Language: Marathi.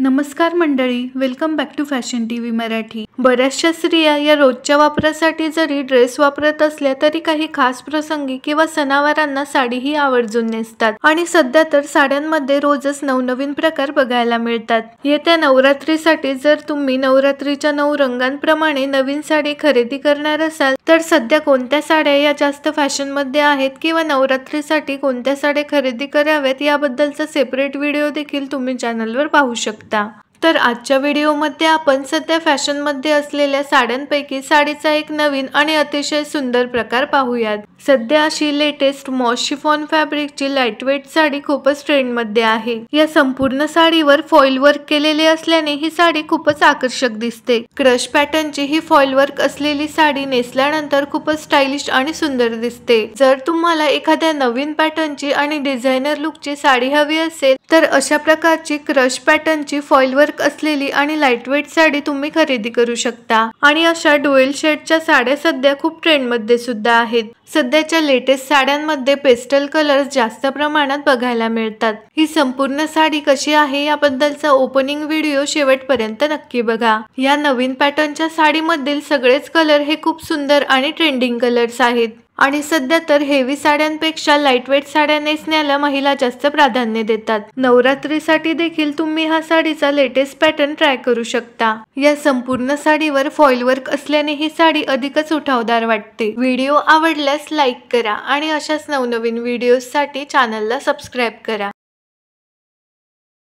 नमस्कार मंडळी welcome back to fashion T V Marathi बऱ्याचशा स्त्रिया या रोजच्या वापरासाठी जरी ड्रेस वापरत असल्या तरी काही खास प्रसंगी किंवा सणावारांना साडीही आवर्जून नेसतात आणि सध्या तर साड्यांमध्ये रोजच नवनवीन प्रकार बघायला मिळतात येत्या नवरात्रीसाठी जर तुम्ही नवरात्रीच्या नऊ रंगांप्रमाणे नवीन साडी खरेदी करणार असाल तर सध्या कोणत्या साड्या या जास्त फॅशनमध्ये आहेत किंवा नवरात्रीसाठी कोणत्या साड्या खरेदी कराव्यात याबद्दलचा सेपरेट व्हिडिओ देखील तुम्ही चॅनलवर पाहू शकता तर आजच्या व्हिडिओमध्ये आपण सध्या फॅशनमध्ये असलेल्या साड्यांपैकी साडीचा एक नवीन आणि अतिशय सुंदर प्रकार पाहूयात सध्या अशी लेटेस्ट मॉशिफॉन फॅब्रिकची लाईटवेट साडी खूपच ट्रेंडमध्ये आहे या संपूर्ण साडीवर फॉइल वर्क केलेले असल्याने ही साडी खूपच आकर्षक दिसते क्रश पॅटर्नची ही फॉइल वर्क असलेली साडी नेसल्यानंतर खूपच स्टायलिश आणि सुंदर दिसते जर तुम्हाला एखाद्या नवीन पॅटर्नची आणि डिझायनर लुकची साडी हवी असेल तर अशा प्रकारची क्रश पॅटर्नची फॉइल वर्क आकर्षक असलेली आणि लाईटवेट साडी तुम्ही खरेदी करू शकता आणि अशा डोएल शेडच्या साड्या सध्या खूप ट्रेंडमध्ये सुद्धा आहेत सध्याच्या लेटेस्ट साड्यांमध्ये पेस्टल कलर्स जास्त प्रमाणात बघायला मिळतात ही संपूर्ण साडी कशी आहे याबद्दलचा ओपनिंग व्हिडिओ शेवटपर्यंत नक्की बघा या नवीन पॅटर्नच्या साडीमधील सगळेच कलर हे खूप सुंदर आणि ट्रेंडिंग कलर्स आहेत आणि सध्या तर हेवी साड्यांपेक्षा लाईटवेट साड्या नेसण्याला महिला जास्त प्राधान्य देतात नवरात्रीसाठी देखील तुम्ही हा साडीचा लेटेस्ट पॅटर्न ट्राय करू शकता या संपूर्ण साडीवर फॉइल वर्क असल्याने ही साडी अधिकच उठावदार वाटते व्हिडिओ आवडल्यास लाईक करा आणि अशाच नवनवीन साठी चॅनलला सबस्क्राईब करा